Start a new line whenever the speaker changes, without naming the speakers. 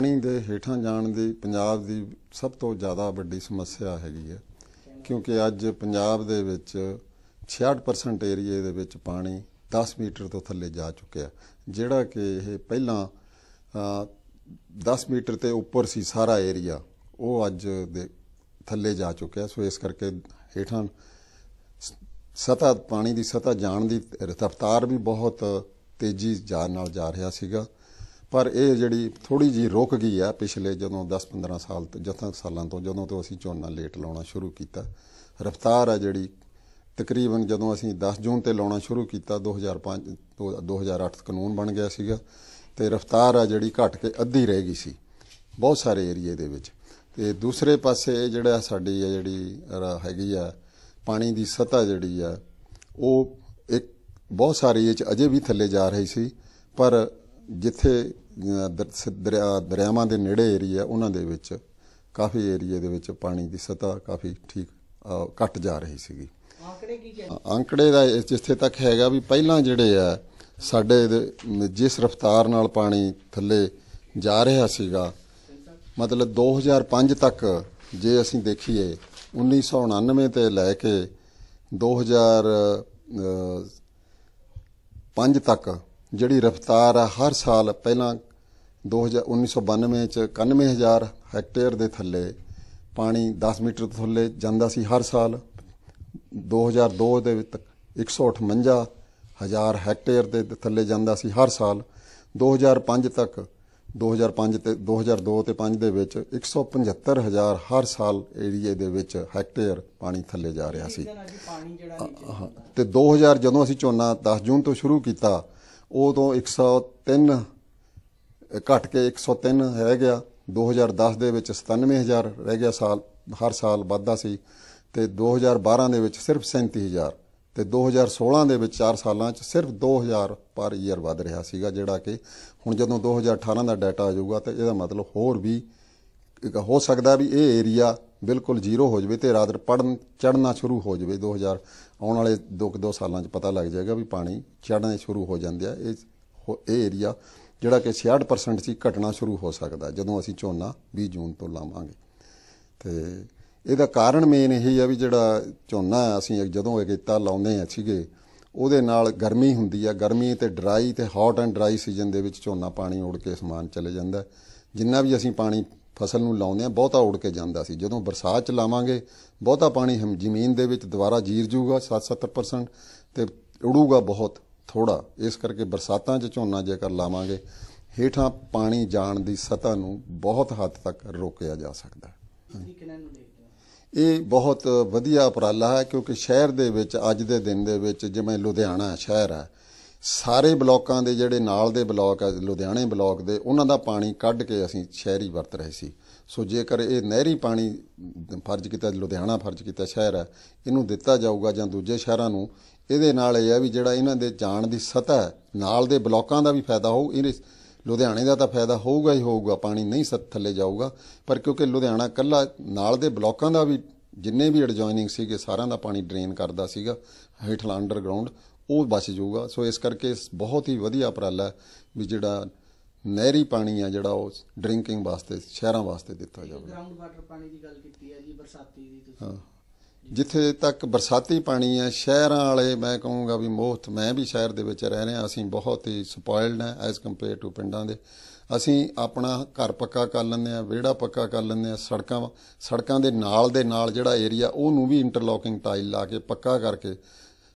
ਪਾਣੀ ਦੇ ਹੇਠਾਂ ਜਾਣ ਦੀ ਪੰਜਾਬ ਦੀ ਸਭ ਤੋਂ ਜ਼ਿਆਦਾ ਵੱਡੀ ਸਮੱਸਿਆ ਹੈਗੀ ਹੈ ਕਿਉਂਕਿ ਅੱਜ ਪੰਜਾਬ ਦੇ ਵਿੱਚ 66% ਏਰੀਏ ਦੇ ਵਿੱਚ ਪਾਣੀ 10 ਮੀਟਰ ਤੋਂ ਥੱਲੇ ਜਾ ਚੁੱਕਿਆ ਜਿਹੜਾ ਕਿ ਇਹ ਪਹਿਲਾਂ 10 ਮੀਟਰ ਤੇ ਉੱਪਰ ਸੀ ਸਾਰਾ ਏਰੀਆ ਉਹ ਅੱਜ ਦੇ ਥੱਲੇ ਜਾ ਚੁੱਕਿਆ ਸੋ ਇਸ ਕਰਕੇ ਹੇਠਾਂ ਸਤਾ ਪਾਣੀ ਦੀ ਸਤਾ ਜਾਣ ਦੀ ਰਫ਼ਤਾਰ ਵੀ ਬਹੁਤ ਤੇਜ਼ੀ ਜਾਣ ਨਾਲ ਜਾ ਰਿਹਾ ਸੀਗਾ ਪਰ ਇਹ ਜਿਹੜੀ ਥੋੜੀ ਜੀ ਰੁਕ ਗਈ ਆ ਪਿਛਲੇ ਜਦੋਂ 10-15 ਸਾਲ ਤੋਂ ਜਥਾਂ ਸਾਲਾਂ ਤੋਂ ਜਦੋਂ ਤੋਂ ਅਸੀਂ ਝੋਨਾ ਲੇਟ ਲਾਉਣਾ ਸ਼ੁਰੂ ਕੀਤਾ ਰਫਤਾਰ ਆ ਜਿਹੜੀ ਤਕਰੀਬਨ ਜਦੋਂ ਅਸੀਂ 10 ਜੂਨ ਤੇ ਲਾਉਣਾ ਸ਼ੁਰੂ ਕੀਤਾ 2005 2008 ਕਾਨੂੰਨ ਬਣ ਗਿਆ ਸੀਗਾ ਤੇ ਰਫਤਾਰ ਆ ਜਿਹੜੀ ਘਟ ਕੇ ਅੱਧੀ ਰਹਿ ਗਈ ਸੀ ਬਹੁਤ ਸਾਰੇ ਏਰੀਏ ਦੇ ਵਿੱਚ ਤੇ ਦੂਸਰੇ ਪਾਸੇ ਜਿਹੜਾ ਸਾਡੀ ਆ ਜਿਹੜੀ ਹੈਗੀ ਆ ਪਾਣੀ ਦੀ ਸਤਾ ਜਿਹੜੀ ਆ ਉਹ ਇੱਕ ਬਹੁਤ ਸਾਰੇ ਇਹ ਚ ਅਜੇ ਵੀ ਥੱਲੇ ਜਾ ਰਹੀ ਸੀ ਪਰ ਜਿੱਥੇ ਦਰਿਆ ਦਰਿਆਵਾਂ ਦੇ ਨੇੜੇ ਏਰੀਆ ਉਹਨਾਂ ਦੇ ਵਿੱਚ ਕਾਫੀ ਏਰੀਆ ਦੇ ਵਿੱਚ ਪਾਣੀ ਦੀ ਸਤਾ ਕਾਫੀ ਠੀਕ ਘਟ ਜਾ ਰਹੀ ਸੀਗੀ ਅੰਕੜੇ ਕੀ ਕਹਿੰਦੇ ਅੰਕੜੇ ਦਾ ਜਿੱਥੇ ਤੱਕ ਹੈਗਾ ਵੀ ਪਹਿਲਾਂ ਜਿਹੜੇ ਆ ਸਾਡੇ ਜਿਸ ਰਫ਼ਤਾਰ ਨਾਲ ਪਾਣੀ ਥੱਲੇ ਜਾ ਰਿਹਾ ਸੀਗਾ ਮਤਲਬ 2005 ਤੱਕ ਜੇ ਅਸੀਂ ਦੇਖੀਏ 1999 ਤੇ ਲੈ ਕੇ 2005 ਤੱਕ ਜਿਹੜੀ ਰਫ਼ਤਾਰ ਆ ਹਰ ਸਾਲ ਪਹਿਲਾਂ 2019 ਚ 91000 ਹੈਕਟੇਅਰ ਦੇ ਥੱਲੇ ਪਾਣੀ 10 ਮੀਟਰ ਥੱਲੇ ਜਾਂਦਾ ਸੀ ਹਰ ਸਾਲ 2002 ਦੇ ਵਿੱਚ 158000 ਹੈਕਟੇਅਰ ਦੇ ਥੱਲੇ ਜਾਂਦਾ ਸੀ ਹਰ ਸਾਲ 2005 ਤੱਕ 2005 ਤੇ 2002 ਤੇ 5 ਦੇ ਵਿੱਚ 175000 ਹਰ ਸਾਲ ਏਰੀਏ ਦੇ ਵਿੱਚ ਹੈਕਟੇਅਰ ਪਾਣੀ ਥੱਲੇ ਜਾ ਰਿਹਾ ਸੀ ਤੇ 2000 ਜਦੋਂ ਅਸੀਂ ਝੋਨਾ 10 ਜੂਨ ਤੋਂ ਸ਼ੁਰੂ ਕੀਤਾ ਉਦੋਂ 103 ਘਟ ਕੇ 103 ਰਹਿ ਗਿਆ 2010 ਦੇ ਵਿੱਚ 97000 ਰਹਿ ਗਿਆ ਸਾਲ ਹਰ ਸਾਲ ਵੱਧਦਾ ਸੀ ਤੇ 2012 ਦੇ ਵਿੱਚ ਸਿਰਫ 37000 ਤੇ 2016 ਦੇ ਵਿੱਚ 4 ਸਾਲਾਂ 'ਚ ਸਿਰਫ 2000 ਪਰ ਈਅਰ ਵਧ ਰਿਹਾ ਸੀਗਾ ਜਿਹੜਾ ਕਿ ਹੁਣ ਜਦੋਂ 2018 ਦਾ ਡਾਟਾ ਆ ਜਾਊਗਾ ਤਾਂ ਇਹਦਾ ਮਤਲਬ ਹੋਰ ਵੀ ਹੋ ਸਕਦਾ ਵੀ ਇਹ ਏਰੀਆ ਬਿਲਕੁਲ ਜ਼ੀਰੋ ਹੋ ਜਾਵੇ ਤੇ ਰਾਦਰ ਪੜਨ ਚੜਨਾ ਸ਼ੁਰੂ ਹੋ ਜਾਵੇ 2000 ਆਉਣ ਵਾਲੇ 2-2 ਸਾਲਾਂ 'ਚ ਪਤਾ ਲੱਗ ਜਾਏਗਾ ਵੀ ਪਾਣੀ ਚੜਨੇ ਸ਼ੁਰੂ ਹੋ ਜਾਂਦੇ ਆ ਇਹ ਇਹ ਏਰੀਆ ਜਿਹੜਾ ਕਿ 60% ਸੀ ਘਟਣਾ ਸ਼ੁਰੂ ਹੋ ਸਕਦਾ ਜਦੋਂ ਅਸੀਂ ਝੋਨਾ 20 ਜੂਨ ਤੋਂ ਲਾਵਾਂਗੇ ਤੇ ਇਹਦਾ ਕਾਰਨ ਮੇਨ ਇਹ ਹੈ ਵੀ ਜਿਹੜਾ ਝੋਨਾ ਅਸੀਂ ਜਦੋਂ ਅਗੇਤਾ ਲਾਉਂਦੇ ਆ ਸੀਗੇ ਉਹਦੇ ਨਾਲ ਗਰਮੀ ਹੁੰਦੀ ਆ ਗਰਮੀ ਤੇ ਡਰਾਈ ਤੇ ਹੌਟ ਐਂਡ ਡਰਾਈ ਸੀਜ਼ਨ ਦੇ ਵਿੱਚ ਝੋਨਾ ਪਾਣੀ ਉੜ ਕੇ ਸਮਾਨ ਚਲੇ ਜਾਂਦਾ ਜਿੰਨਾ ਵੀ ਅਸੀਂ ਪਾਣੀ ਫਸਲ ਨੂੰ ਲਾਉਂਦੇ ਆ ਬਹੁਤਾ ਉੜ ਕੇ ਜਾਂਦਾ ਸੀ ਜਦੋਂ ਬਰਸਾਤ ਚ ਲਾਵਾਂਗੇ ਬਹੁਤਾ ਪਾਣੀ ਹਮ ਜ਼ਮੀਨ ਦੇ ਵਿੱਚ ਦੁਬਾਰਾ ਜੀਰ ਜੂਗਾ 70 ਤੇ ਉੜੂਗਾ ਬਹੁਤ ਥੋੜਾ ਇਸ ਕਰਕੇ ਬਰਸਾਤਾਂ 'ਚ ਝੋਨਾ ਜੇਕਰ ਲਾਵਾਂਗੇ ਹੇਠਾਂ ਪਾਣੀ ਜਾਣ ਦੀ ਸਤਾ ਨੂੰ ਬਹੁਤ ਹੱਦ ਤੱਕ ਰੋਕਿਆ ਜਾ ਸਕਦਾ ਹੈ ਇਹ ਬਹੁਤ ਵਧੀਆ ਉਪਰਾਲਾ ਹੈ ਕਿਉਂਕਿ ਸ਼ਹਿਰ ਦੇ ਵਿੱਚ ਅੱਜ ਦੇ ਦਿਨ ਦੇ ਵਿੱਚ ਜਿਵੇਂ ਲੁਧਿਆਣਾ ਸ਼ਹਿਰ ਹੈ ਸਾਰੇ ਬਲਾਕਾਂ ਦੇ ਜਿਹੜੇ ਨਾਲ ਦੇ ਬਲਾਕ ਆ ਲੁਧਿਆਣੇ ਬਲਾਕ ਦੇ ਉਹਨਾਂ ਦਾ ਪਾਣੀ ਕੱਢ ਕੇ ਅਸੀਂ ਸ਼ਹਿਰੀ ਵਰਤ ਰਹੇ ਸੀ ਸੋ ਜੇਕਰ ਇਹ ਨਹਿਰੀ ਪਾਣੀ ਫਰਜ਼ ਕੀਤਾ ਲੁਧਿਆਣਾ ਫਰਜ਼ ਕੀਤਾ ਸ਼ਹਿਰ ਹੈ ਇਹਨੂੰ ਦਿੱਤਾ ਜਾਊਗਾ ਜਾਂ ਦੂਜੇ ਸ਼ਹਿਰਾਂ ਨੂੰ ਇਹਦੇ ਨਾਲ ਇਹ ਆ ਵੀ ਜਿਹੜਾ ਇਹਨਾਂ ਦੇ ਜਾਣ ਦੀ ਸਤਹ ਨਾਲ ਦੇ ਬਲਾਕਾਂ ਦਾ ਵੀ ਫਾਇਦਾ ਹੋਊ ਇਹ ਲੁਧਿਆਣੇ ਦਾ ਤਾਂ ਫਾਇਦਾ ਹੋਊਗਾ ਹੀ ਹੋਊਗਾ ਪਾਣੀ ਨਹੀਂ ਸੱਤ ਥੱਲੇ ਜਾਊਗਾ ਪਰ ਕਿਉਂਕਿ ਲੁਧਿਆਣਾ ਕੱਲਾ ਨਾਲ ਦੇ ਬਲਾਕਾਂ ਦਾ ਵੀ ਜਿੰਨੇ ਵੀ ਐਡਜੋਇਨਿੰਗ ਸੀਗੇ ਸਾਰਿਆਂ ਦਾ ਪਾਣੀ ਡਰੇਨ ਕਰਦਾ ਸੀਗਾ ਹੇਠਲਾ ਅੰਡਰਗਰਾਉਂਡ ਉਹ ਬਚ ਜਾਊਗਾ ਸੋ ਇਸ ਕਰਕੇ ਬਹੁਤ ਹੀ ਵਧੀਆ ਉਪਰਾਲਾ ਵੀ ਜਿਹੜਾ ਨਹਿਰੀ ਪਾਣੀ ਆ ਜਿਹੜਾ ਉਹ ਡਰਿੰਕਿੰਗ ਵਾਸਤੇ ਸ਼ਹਿਰਾਂ ਵਾਸਤੇ ਦਿੱਤਾ ਜਾਵੇ ਗਰਾਊਂਡ ਵਾਟਰ ਪਾਣੀ ਦੀ ਗੱਲ ਕੀਤੀ ਹੈ ਜੀ ਬਰਸਾਤੀ ਦੀ ਤੁਸੀਂ ਹਾਂ ਜਿੱਥੇ ਤੱਕ ਬਰਸਾਤੀ ਪਾਣੀ ਹੈ ਸ਼ਹਿਰਾਂ ਵਾਲੇ ਮੈਂ ਕਹੂੰਗਾ ਵੀ ਮੋਹਤ ਮੈਂ ਵੀ ਸ਼ਹਿਰ ਦੇ ਵਿੱਚ ਰਹਿ ਰਿਹਾ ਅਸੀਂ ਬਹੁਤ ਹੀ ਸਪੋਇਲਡ ਹਾਂ ਐਸ ਕੰਪੇਅਰ ਟੂ ਪਿੰਡਾਂ ਦੇ ਅਸੀਂ ਆਪਣਾ ਘਰ ਪੱਕਾ ਕਰ ਲੈਂਦੇ ਆ ਵਿਹੜਾ ਪੱਕਾ ਕਰ ਲੈਂਦੇ ਆ ਸੜਕਾਂ ਸੜਕਾਂ ਦੇ ਨਾਲ ਦੇ ਨਾਲ ਜਿਹੜਾ ਏਰੀਆ ਉਹਨੂੰ ਵੀ ਇੰਟਰਲੋਕਿੰਗ ਟਾਈਲ ਲਾ ਕੇ ਪੱਕਾ ਕਰਕੇ